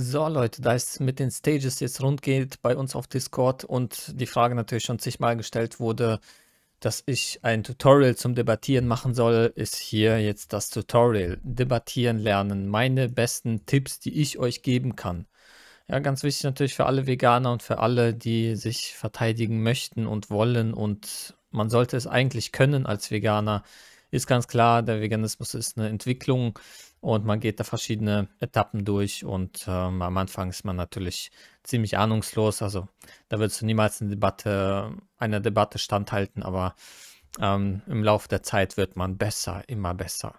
So Leute, da es mit den Stages jetzt rund geht bei uns auf Discord und die Frage natürlich schon zigmal gestellt wurde, dass ich ein Tutorial zum Debattieren machen soll, ist hier jetzt das Tutorial. Debattieren lernen, meine besten Tipps, die ich euch geben kann. Ja, ganz wichtig natürlich für alle Veganer und für alle, die sich verteidigen möchten und wollen und man sollte es eigentlich können als Veganer. Ist ganz klar, der Veganismus ist eine Entwicklung, und man geht da verschiedene Etappen durch und ähm, am Anfang ist man natürlich ziemlich ahnungslos. Also da würdest du niemals eine Debatte, einer Debatte standhalten, aber ähm, im Laufe der Zeit wird man besser, immer besser.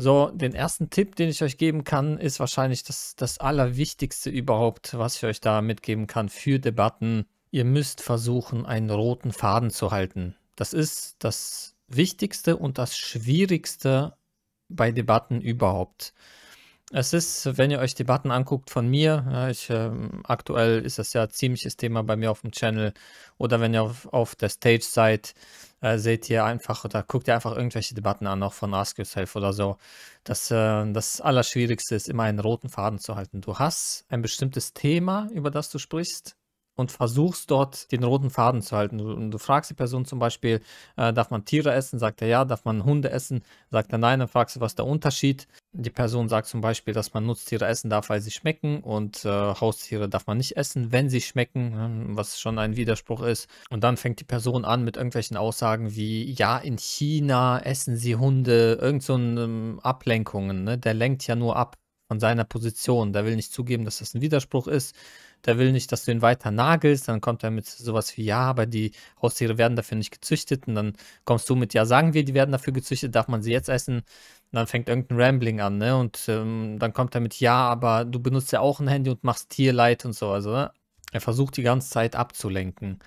So, den ersten Tipp, den ich euch geben kann, ist wahrscheinlich das, das Allerwichtigste überhaupt, was ich euch da mitgeben kann für Debatten. Ihr müsst versuchen, einen roten Faden zu halten. Das ist das Wichtigste und das Schwierigste bei Debatten überhaupt. Es ist, wenn ihr euch Debatten anguckt von mir, ja, ich, äh, aktuell ist das ja ziemliches Thema bei mir auf dem Channel, oder wenn ihr auf, auf der Stage seid, äh, seht ihr einfach oder guckt ihr einfach irgendwelche Debatten an, auch von Ask Yourself oder so. Das, äh, das Allerschwierigste ist immer einen roten Faden zu halten. Du hast ein bestimmtes Thema, über das du sprichst, und versuchst dort den roten Faden zu halten. Und du fragst die Person zum Beispiel, äh, darf man Tiere essen? Sagt er ja. Darf man Hunde essen? Sagt er nein. Dann fragst du, was der Unterschied? Die Person sagt zum Beispiel, dass man Nutztiere essen darf, weil sie schmecken und äh, Haustiere darf man nicht essen, wenn sie schmecken, ne, was schon ein Widerspruch ist. Und dann fängt die Person an mit irgendwelchen Aussagen wie, ja, in China essen sie Hunde, irgend so ähm, Ablenkungen. Ne? Der lenkt ja nur ab von seiner Position. Der will nicht zugeben, dass das ein Widerspruch ist der will nicht, dass du ihn weiter nagelst, dann kommt er mit sowas wie, ja, aber die Haustiere werden dafür nicht gezüchtet und dann kommst du mit, ja, sagen wir, die werden dafür gezüchtet, darf man sie jetzt essen? Und dann fängt irgendein Rambling an, ne? Und ähm, dann kommt er mit, ja, aber du benutzt ja auch ein Handy und machst Tierleid und so, also ne? er versucht die ganze Zeit abzulenken.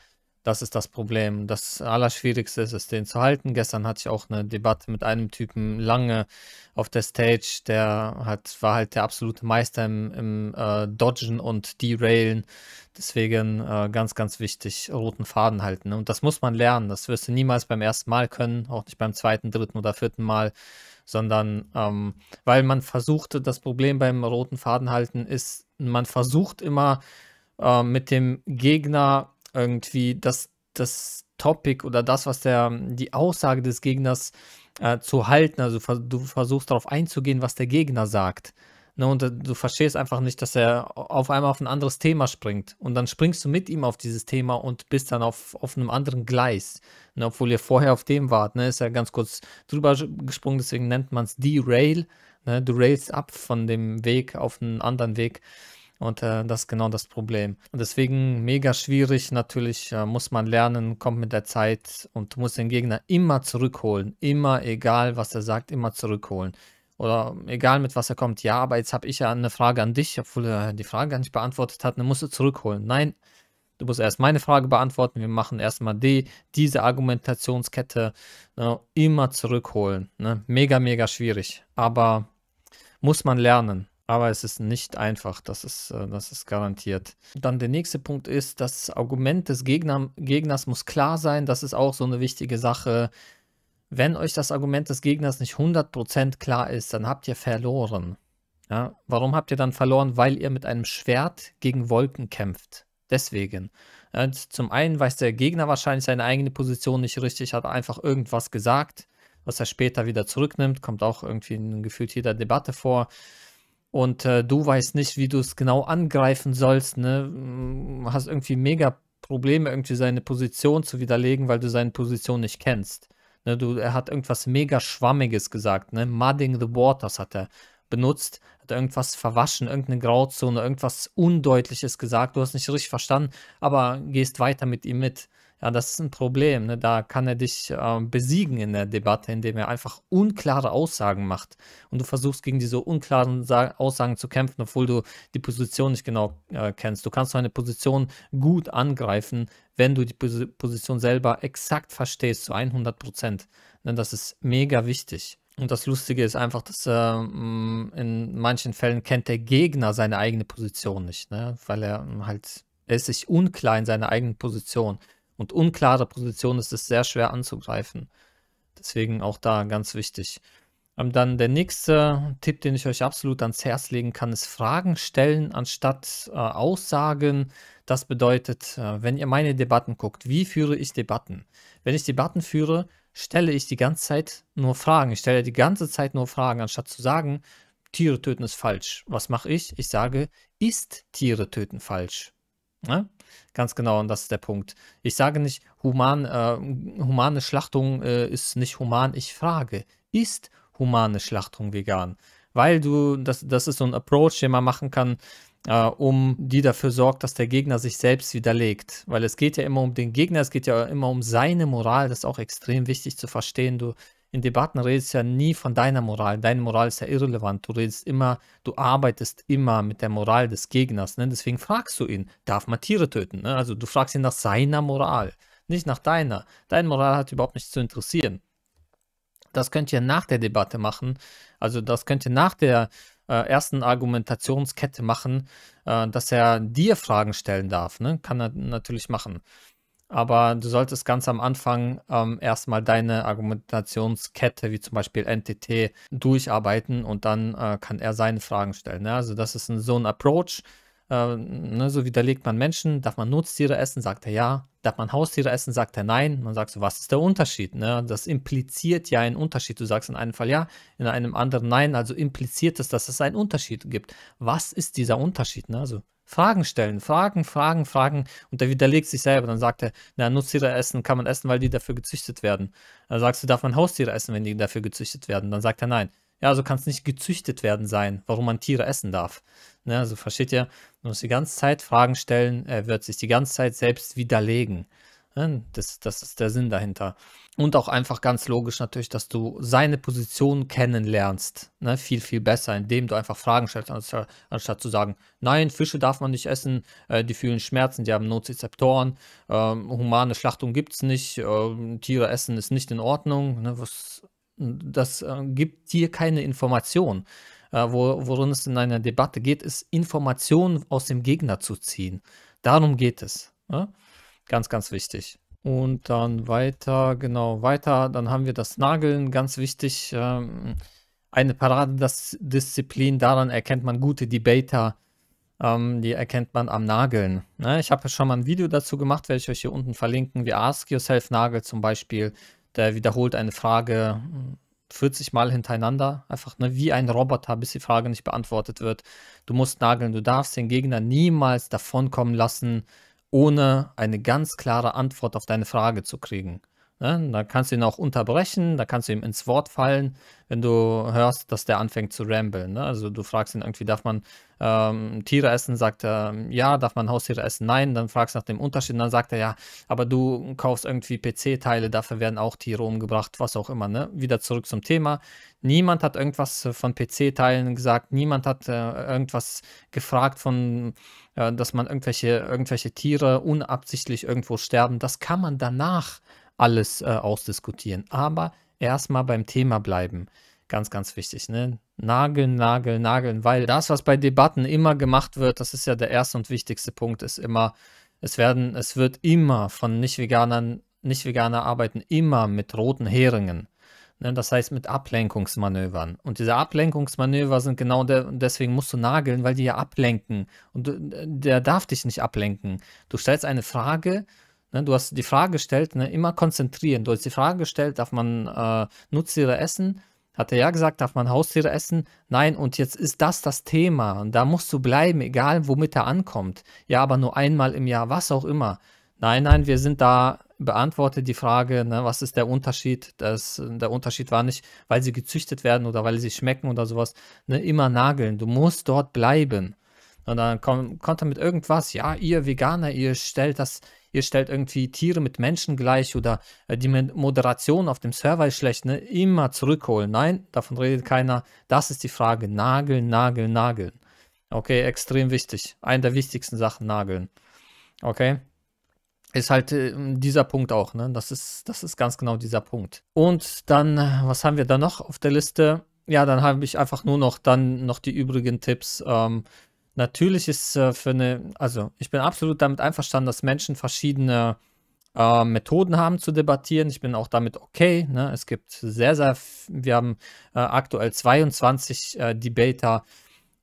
Das ist das Problem. Das Allerschwierigste ist es, den zu halten. Gestern hatte ich auch eine Debatte mit einem Typen lange auf der Stage. Der hat, war halt der absolute Meister im, im äh, Dodgen und Derailen. Deswegen äh, ganz, ganz wichtig, roten Faden halten. Ne? Und das muss man lernen. Das wirst du niemals beim ersten Mal können, auch nicht beim zweiten, dritten oder vierten Mal sondern ähm, weil man versuchte, das Problem beim roten Faden halten ist, man versucht immer äh, mit dem Gegner irgendwie das, das Topic oder das, was der, die Aussage des Gegners äh, zu halten. Also du versuchst darauf einzugehen, was der Gegner sagt. Ne, und äh, du verstehst einfach nicht, dass er auf einmal auf ein anderes Thema springt. Und dann springst du mit ihm auf dieses Thema und bist dann auf, auf einem anderen Gleis. Ne, obwohl ihr vorher auf dem wart, ne, ist er ganz kurz drüber gesprungen, deswegen nennt man es Derail. Ne, du railst ab von dem Weg auf einen anderen Weg. Und äh, das ist genau das Problem. Und deswegen mega schwierig. Natürlich äh, muss man lernen, kommt mit der Zeit und muss den Gegner immer zurückholen. Immer, egal was er sagt, immer zurückholen. Oder egal mit was er kommt. Ja, aber jetzt habe ich ja eine Frage an dich, obwohl er die Frage gar nicht beantwortet hat. Dann musst du zurückholen. Nein, du musst erst meine Frage beantworten, wir machen erstmal die, diese Argumentationskette ne, immer zurückholen. Ne? Mega, mega schwierig, aber muss man lernen. Aber es ist nicht einfach, das ist, äh, das ist garantiert. Dann der nächste Punkt ist, das Argument des Gegner, Gegners muss klar sein. Das ist auch so eine wichtige Sache. Wenn euch das Argument des Gegners nicht 100% klar ist, dann habt ihr verloren. Ja, warum habt ihr dann verloren? Weil ihr mit einem Schwert gegen Wolken kämpft. Deswegen. Und äh, zum einen weiß der Gegner wahrscheinlich seine eigene Position nicht richtig, hat einfach irgendwas gesagt, was er später wieder zurücknimmt, kommt auch irgendwie in gefühlt jeder Debatte vor und äh, du weißt nicht, wie du es genau angreifen sollst, ne? Hast irgendwie mega Probleme, irgendwie seine Position zu widerlegen, weil du seine Position nicht kennst. Ne, du, er hat irgendwas mega Schwammiges gesagt, ne? Mudding the Waters hat er benutzt, hat irgendwas verwaschen, irgendeine Grauzone, irgendwas Undeutliches gesagt, du hast nicht richtig verstanden, aber gehst weiter mit ihm mit. Ja, das ist ein Problem. Ne? Da kann er dich äh, besiegen in der Debatte, indem er einfach unklare Aussagen macht. Und du versuchst gegen diese unklaren Sa Aussagen zu kämpfen, obwohl du die Position nicht genau äh, kennst. Du kannst so eine Position gut angreifen, wenn du die Pos Position selber exakt verstehst, zu 100 Prozent. Ne? Das ist mega wichtig. Und das Lustige ist einfach, dass äh, in manchen Fällen kennt der Gegner seine eigene Position nicht, ne? weil er ähm, halt, er ist sich unklar in seiner eigenen Position und unklare Position ist es sehr schwer anzugreifen. Deswegen auch da ganz wichtig. Und ähm, dann der nächste Tipp, den ich euch absolut ans Herz legen kann, ist Fragen stellen anstatt äh, Aussagen. Das bedeutet, äh, wenn ihr meine Debatten guckt, wie führe ich Debatten? Wenn ich Debatten führe, stelle ich die ganze Zeit nur Fragen. Ich stelle die ganze Zeit nur Fragen, anstatt zu sagen, Tiere töten ist falsch. Was mache ich? Ich sage, ist Tiere töten falsch? Ne? Ganz genau, und das ist der Punkt. Ich sage nicht, human, äh, humane Schlachtung äh, ist nicht human. Ich frage, ist humane Schlachtung vegan? Weil du, das, das ist so ein Approach, den man machen kann, äh, um die dafür sorgt, dass der Gegner sich selbst widerlegt. Weil es geht ja immer um den Gegner, es geht ja immer um seine Moral. Das ist auch extrem wichtig zu verstehen. Du in Debatten redest du ja nie von deiner Moral. Deine Moral ist ja irrelevant. Du redest immer, du arbeitest immer mit der Moral des Gegners. Ne? Deswegen fragst du ihn, darf man Tiere töten? Ne? Also du fragst ihn nach seiner Moral, nicht nach deiner. Deine Moral hat überhaupt nichts zu interessieren. Das könnt ihr nach der Debatte machen. Also das könnt ihr nach der äh, ersten Argumentationskette machen, äh, dass er dir Fragen stellen darf. Ne? Kann er natürlich machen aber du solltest ganz am Anfang ähm, erstmal deine Argumentationskette, wie zum Beispiel NTT, durcharbeiten und dann äh, kann er seine Fragen stellen. Ne? Also das ist ein, so ein Approach. Äh, ne? So widerlegt man Menschen, darf man Nutztiere essen, sagt er ja, darf man Haustiere essen, sagt er nein. Man sagt so, was ist der Unterschied? Ne? Das impliziert ja einen Unterschied. Du sagst in einem Fall ja, in einem anderen nein, also impliziert es, dass es einen Unterschied gibt. Was ist dieser Unterschied? Ne? Also Fragen stellen, Fragen, Fragen, Fragen. Und der widerlegt sich selber. Dann sagt er, na, Nutztiere essen kann man essen, weil die dafür gezüchtet werden. Dann sagst du, darf man Haustiere essen, wenn die dafür gezüchtet werden? Dann sagt er, nein. Ja, also kann es nicht gezüchtet werden sein, warum man Tiere essen darf. Ne, also versteht ihr, man muss die ganze Zeit Fragen stellen, er wird sich die ganze Zeit selbst widerlegen. Ne? Das, das ist der Sinn dahinter. Und auch einfach ganz logisch natürlich, dass du seine Position kennenlernst. Ne? Viel, viel besser, indem du einfach Fragen stellst, anstatt, anstatt zu sagen, nein, Fische darf man nicht essen, äh, die fühlen Schmerzen, die haben Nozizeptoren, äh, humane Schlachtung gibt es nicht, äh, Tiere essen ist nicht in Ordnung. Ne? Was, das äh, gibt dir keine Information. Äh, wo, worin es in einer Debatte geht, ist Informationen aus dem Gegner zu ziehen. Darum geht es. Ne? Ganz, ganz wichtig. Und dann weiter, genau, weiter. Dann haben wir das Nageln, ganz wichtig. Ähm, eine Paradedisziplin, daran erkennt man gute Debater. Ähm, die erkennt man am Nageln. Ne? Ich habe schon mal ein Video dazu gemacht, werde ich euch hier unten verlinken, wie Ask Yourself Nagel zum Beispiel. Der wiederholt eine Frage 40 hm, Mal hintereinander, einfach ne, wie ein Roboter, bis die Frage nicht beantwortet wird. Du musst nageln, du darfst den Gegner niemals davonkommen lassen, ohne eine ganz klare Antwort auf deine Frage zu kriegen. Ja, ne? da kannst du ihn auch unterbrechen, da kannst du ihm ins Wort fallen, wenn du hörst, dass der anfängt zu ramblen. Ne? Also du fragst ihn irgendwie, darf man ähm, Tiere essen, sagt er ähm, ja, darf man Haustiere essen, nein, dann fragst du nach dem Unterschied, dann sagt er ja, aber du kaufst irgendwie PC-Teile, dafür werden auch Tiere umgebracht, was auch immer. Ne? Wieder zurück zum Thema. Niemand hat irgendwas äh, von PC-Teilen gesagt, niemand hat äh, irgendwas gefragt von äh, dass man irgendwelche, irgendwelche Tiere unabsichtlich irgendwo sterben, das kann man danach alles äh, ausdiskutieren. Aber erstmal beim Thema bleiben. Ganz, ganz wichtig. Ne? Nageln, nageln, nageln, weil das, was bei Debatten immer gemacht wird, das ist ja der erste und wichtigste Punkt, ist immer, es werden, es wird immer von Nicht-Veganern, Nicht-Veganer arbeiten immer mit roten Heringen Ne, das heißt mit Ablenkungsmanövern. Und diese Ablenkungsmanöver sind genau der, deswegen musst du nageln, weil die ja ablenken. Und du, der darf dich nicht ablenken. Du stellst eine Frage, ne, du hast die Frage gestellt, ne, immer konzentrieren. Du hast die Frage gestellt, darf man äh, Nutztiere essen? Hat er ja gesagt, darf man Haustiere essen? Nein, und jetzt ist das das Thema. Und da musst du bleiben, egal womit er ankommt. Ja, aber nur einmal im Jahr, was auch immer. Nein, nein, wir sind da beantwortet die Frage, ne, was ist der Unterschied? Das, der Unterschied war nicht, weil sie gezüchtet werden oder weil sie schmecken oder sowas. Ne, immer nageln, du musst dort bleiben. Und dann kommt, kommt er mit irgendwas, ja, ihr Veganer, ihr stellt das, ihr stellt irgendwie Tiere mit Menschen gleich oder äh, die Moderation auf dem Server ist schlecht, ne? Immer zurückholen. Nein, davon redet keiner. Das ist die Frage. Nageln, nageln, nageln. Okay, extrem wichtig. Eine der wichtigsten Sachen, nageln. Okay ist halt äh, dieser Punkt auch, ne? Das ist, das ist ganz genau dieser Punkt. Und dann, was haben wir da noch auf der Liste? Ja, dann habe ich einfach nur noch dann noch die übrigen Tipps. Ähm, natürlich ist äh, für eine, also ich bin absolut damit einverstanden, dass Menschen verschiedene äh, Methoden haben zu debattieren. Ich bin auch damit okay. Ne? Es gibt sehr, sehr, wir haben äh, aktuell 22 äh, Debater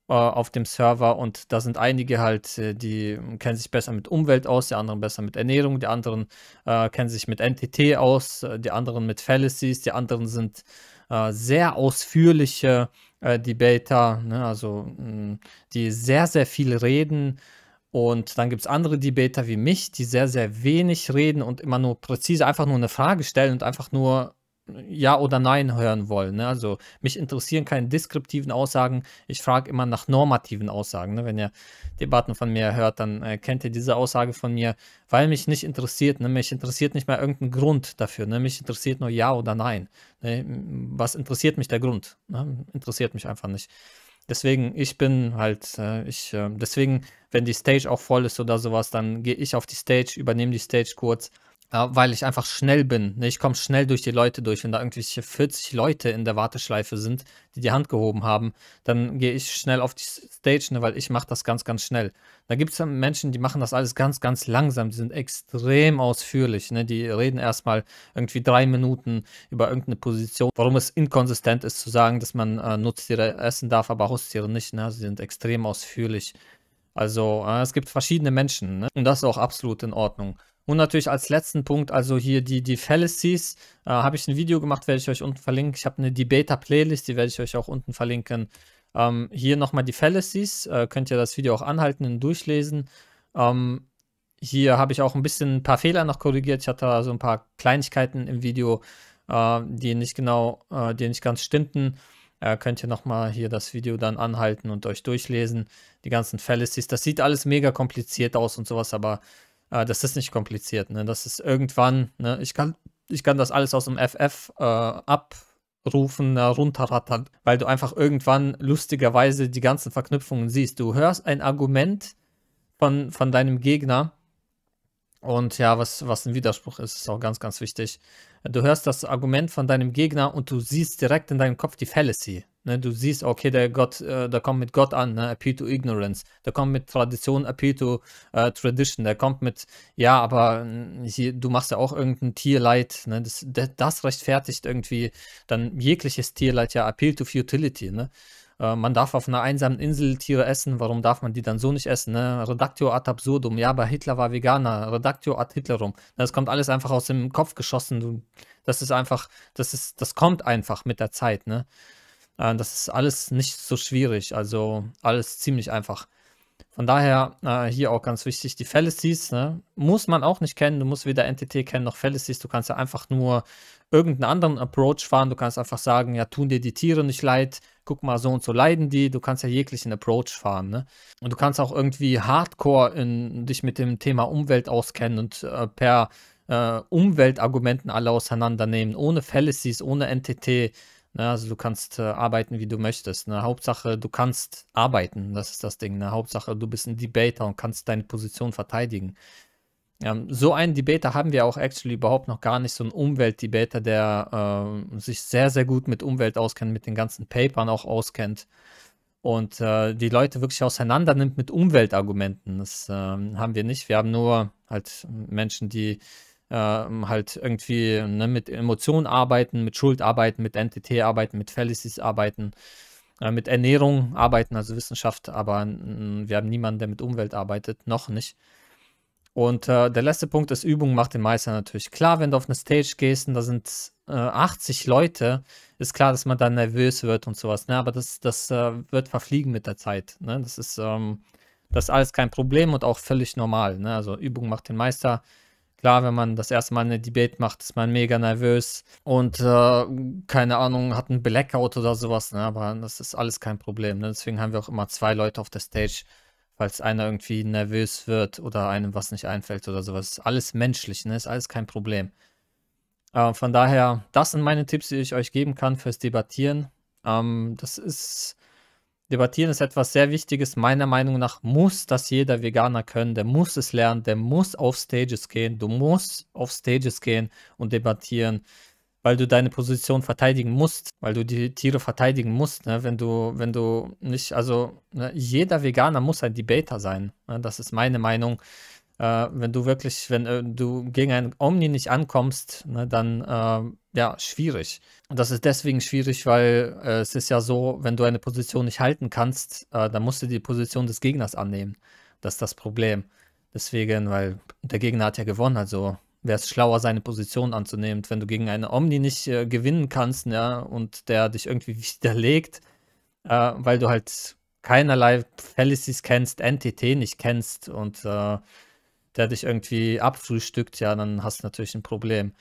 äh, auf dem Server und da sind einige halt, äh, die kennen sich besser mit Umwelt aus, die anderen besser mit Ernährung, die anderen äh, kennen sich mit NTT aus, äh, die anderen mit Fallacies, die anderen sind äh, sehr ausführliche Debater, ne? also mh, hm, die sehr, sehr viel reden. Und dann gibt es andere Debater wie mich, die sehr, sehr wenig reden und immer nur präzise einfach nur eine Frage stellen und einfach nur ja oder Nein hören wollen. Ne? Also mich interessieren keine deskriptiven Aussagen. Ich frage immer nach normativen Aussagen. Ne? Wenn ihr Debatten von mir hört, dann äh, kennt ihr diese Aussage von mir, weil mich nicht interessiert. Ne? Mich interessiert nicht mal irgendein Grund dafür. Ne? Mich interessiert nur Ja oder Nein. Ne? Was interessiert mich der Grund? Ne? Interessiert mich einfach nicht. Deswegen, ich bin halt, äh, ich, äh, deswegen, wenn die Stage auch voll ist oder sowas, dann gehe ich auf die Stage, übernehme die Stage kurz weil ich einfach schnell bin. Ne? Ich komme schnell durch die Leute durch. Wenn da irgendwelche 40 Leute in der Warteschleife sind, die die Hand gehoben haben, dann gehe ich schnell auf die Stage, ne? weil ich mache das ganz, ganz schnell. Da gibt es Menschen, die machen das alles ganz, ganz langsam. Die sind extrem ausführlich. Ne? Die reden erstmal irgendwie drei Minuten über irgendeine Position. Warum es inkonsistent ist zu sagen, dass man äh, Nutztiere essen darf, aber Haustiere nicht. Sie sind extrem ausführlich. Also äh, es gibt verschiedene Menschen und das ist auch absolut in Ordnung. Und natürlich als letzten Punkt, also hier die, die Fallacies, äh, habe ich ein Video gemacht, werde ich euch unten verlinken. Ich habe eine Debater-Playlist, die werde ich euch auch unten verlinken. Ähm, hier nochmal die Fallacies, äh, könnt ihr das Video auch anhalten und durchlesen. Ähm, hier habe ich auch ein bisschen ein paar Fehler noch korrigiert. Ich hatte da so ein paar Kleinigkeiten im Video, äh, die nicht genau, äh, die nicht ganz stimmten. Äh, könnt ihr nochmal hier das Video dann anhalten und euch durchlesen. Die ganzen Fallacies, das sieht alles mega kompliziert aus und sowas, aber äh, das ist nicht kompliziert. Ne? Das ist irgendwann, ne? ich, kann, ich kann das alles aus dem FF äh, ab rufen, runterrattern, weil du einfach irgendwann lustigerweise die ganzen Verknüpfungen siehst. Du hörst ein Argument von, von deinem Gegner und ja, was, was ein Widerspruch ist, ist auch ganz, ganz wichtig. Du hörst das Argument von deinem Gegner und du siehst direkt in deinem Kopf die Fallacy. Ne, du siehst, okay, der Gott, äh, der kommt mit Gott an, ne? Appeal to Ignorance. Der kommt mit Tradition, Appeal to äh, Tradition. Der kommt mit, ja, aber hier, du machst ja auch irgendein Tierleid. Ne? Das, das rechtfertigt irgendwie dann jegliches Tierleid, ja, Appeal to Futility. Ne? Äh, man darf auf einer einsamen Insel Tiere essen, warum darf man die dann so nicht essen? Ne? Reductio ad absurdum, ja, aber Hitler war Veganer, Redactio ad Hitlerum. Ne, das kommt alles einfach aus dem Kopf geschossen. Das ist einfach, das ist, das kommt einfach mit der Zeit, ne? Äh, das ist alles nicht so schwierig, also alles ziemlich einfach. Von daher äh, hier auch ganz wichtig, die Fallacies ne, muss man auch nicht kennen. Du musst weder Entity kennen noch Fallacies. Du kannst ja einfach nur irgendeinen anderen Approach fahren. Du kannst einfach sagen, ja, tun dir die Tiere nicht leid. Guck mal, so und so leiden die. Du kannst ja jeglichen Approach fahren. Ne? Und du kannst auch irgendwie hardcore in, dich mit dem Thema Umwelt auskennen und äh, per äh, Umweltargumenten alle auseinandernehmen. Ohne Fallacies, ohne Entity. Ne? Also du kannst äh, arbeiten, wie du möchtest. Ne? Hauptsache, du kannst arbeiten, das ist das Ding. Ne? Hauptsache, du bist ein Debater und kannst deine Position verteidigen. Ähm, so einen Debater haben wir auch actually überhaupt noch gar nicht. So einen Umweltdebater, der äh, sich sehr, sehr gut mit Umwelt auskennt, mit den ganzen Papern auch auskennt und äh, die Leute wirklich auseinander nimmt mit Umweltargumenten. Das ähm, haben wir nicht. Wir haben nur halt Menschen, die äh, halt irgendwie ne, mit Emotionen arbeiten, mit Schuld arbeiten, mit Entity arbeiten, mit Fallacies arbeiten, äh, mit Ernährung arbeiten, also Wissenschaft, aber mh, wir haben niemanden, der mit Umwelt arbeitet, noch nicht. Und äh, der letzte Punkt ist, Übung macht den Meister natürlich. Klar, wenn du auf eine Stage gehst und da sind 80 äh, Leute, ist klar, dass man dann nervös wird und sowas, ne? aber das, das äh, wird verfliegen mit der Zeit. Ne? Das ist, ähm, das ist alles kein Problem und auch völlig normal. Ne? Also Übung macht den Meister Klar, wenn man das erste Mal eine Debate macht, ist man mega nervös und äh, keine Ahnung, hat einen Blackout oder sowas, ne? aber das ist alles kein Problem. Ne? Deswegen haben wir auch immer zwei Leute auf der Stage, falls einer irgendwie nervös wird oder einem was nicht einfällt oder sowas. alles menschlich, ne? ist alles kein Problem. Äh, von daher, das sind meine Tipps, die ich euch geben kann fürs Debattieren. Ähm, das ist Debattieren ist etwas sehr Wichtiges. Meiner Meinung nach muss das jeder Veganer können. Der muss es lernen. Der muss auf Stages gehen. Du musst auf Stages gehen und debattieren, weil du deine Position verteidigen musst, weil du die Tiere verteidigen musst. Ne? Wenn du, wenn du nicht, also ne? jeder Veganer muss ein Debater sein. Ne? Das ist meine Meinung äh, wenn du wirklich, wenn äh, du gegen einen Omni nicht ankommst, ne, dann äh, ja, schwierig. Und das ist deswegen schwierig, weil äh, es ist ja so, wenn du eine Position nicht halten kannst, äh, dann musst du die Position des Gegners annehmen. Das ist das Problem. Deswegen, weil der Gegner hat ja gewonnen, also wäre es schlauer, seine Position anzunehmen. Wenn du gegen eine Omni nicht äh, gewinnen kannst, ja, ne, und der dich irgendwie widerlegt, weil du halt keinerlei Fallacies kennst, NTT nicht kennst und der dich irgendwie abfrühstückt, ja, dann hast du natürlich ein Problem.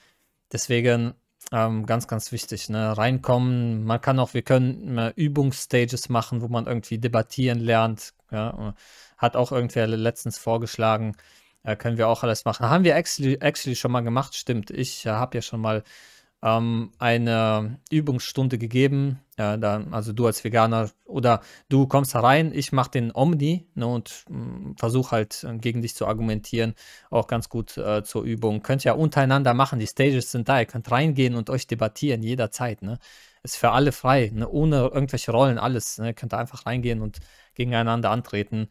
Deswegen ähm, ganz, ganz wichtig, ne? reinkommen. Man kann auch, wir können äh, Übungsstages machen, wo man irgendwie debattieren lernt. Ja? Äh, hat auch irgendwer letztens vorgeschlagen, äh, können wir auch alles machen. Haben wir actually, actually schon mal gemacht, stimmt. Ich äh, habe ja schon mal ähm, eine Übungsstunde gegeben. Äh, dann, also du als Veganer oder du kommst herein, ich mache den Omni ne, und mm, versuche halt äh, gegen dich zu argumentieren, auch ganz gut äh, zur Übung. Könnt ihr ja untereinander machen, die Stages sind da, ihr könnt reingehen und euch debattieren jederzeit. Ne? Ist für alle frei, ne? ohne irgendwelche Rollen, alles. Ne? Könnt ihr einfach reingehen und gegeneinander antreten.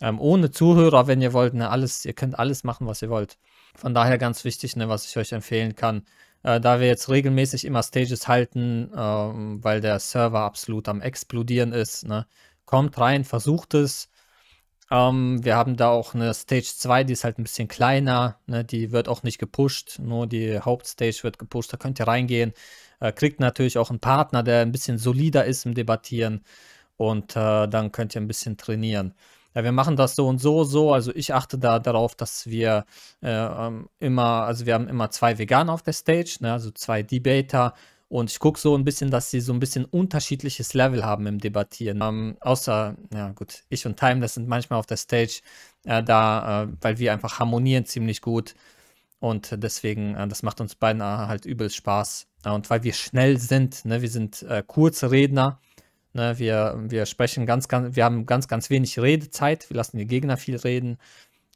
Ähm, ohne Zuhörer, wenn ihr wollt, ne, alles, ihr könnt alles machen, was ihr wollt. Von daher ganz wichtig, ne, was ich euch empfehlen kann, äh, da wir jetzt regelmäßig immer Stages halten, äh, weil der Server absolut am explodieren ist, ne? kommt rein, versucht es. Ähm, wir haben da auch eine Stage 2, die ist halt ein bisschen kleiner, ne? die wird auch nicht gepusht, nur die Hauptstage wird gepusht, da könnt ihr reingehen. Äh, kriegt natürlich auch einen Partner, der ein bisschen solider ist im Debattieren und äh, dann könnt ihr ein bisschen trainieren ja, wir machen das so und so, so. Also ich achte da darauf, dass wir äh, ähm, immer, also wir haben immer zwei Veganer auf der Stage, ne, also zwei Debater. Und ich gucke so ein bisschen, dass sie so ein bisschen unterschiedliches Level haben im Debattieren. Ähm, außer, ja gut, ich und Time, das sind manchmal auf der Stage äh, da, äh, weil wir einfach harmonieren ziemlich gut. Und deswegen, äh, das macht uns beiden äh, halt übel Spaß. Und weil wir schnell sind, ne? wir sind äh, kurze Redner, Ne, wir, wir sprechen ganz, ganz, wir haben ganz, ganz wenig Redezeit, wir lassen die Gegner viel reden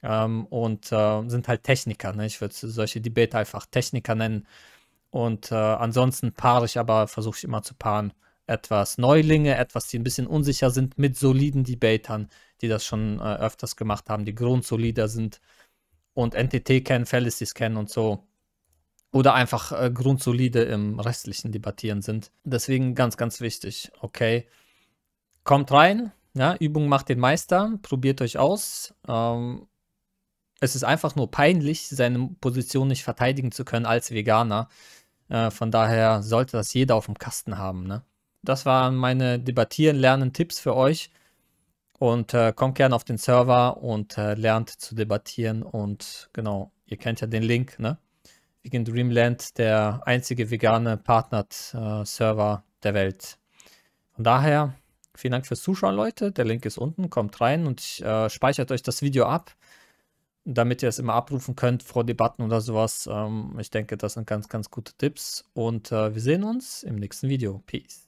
ähm, und äh, sind halt Techniker. Ne? Ich würde solche Debate einfach Techniker nennen. Und äh, ansonsten paare ich aber, versuche ich immer zu paaren, etwas Neulinge, etwas, die ein bisschen unsicher sind, mit soliden Debatern, die das schon äh, öfters gemacht haben, die grundsolider sind und NTT kennen, Fallacies kennen und so oder einfach äh, grundsolide im restlichen Debattieren sind. Deswegen ganz, ganz wichtig. Okay, kommt rein. Ja, Übung macht den Meister. Probiert euch aus. Ähm, es ist einfach nur peinlich, seine Position nicht verteidigen zu können als Veganer. Äh, von daher sollte das jeder auf dem Kasten haben. Ne? Das waren meine Debattieren, Lernen, Tipps für euch. Und äh, kommt gerne auf den Server und äh, lernt zu debattieren. Und genau, ihr kennt ja den Link, ne? wegen Dreamland der einzige vegane Partner-Server der Welt. Von daher, vielen Dank fürs Zuschauen, Leute. Der Link ist unten. Kommt rein und äh, speichert euch das Video ab, damit ihr es immer abrufen könnt vor Debatten oder sowas. Ähm, ich denke, das sind ganz, ganz gute Tipps. Und äh, wir sehen uns im nächsten Video. Peace.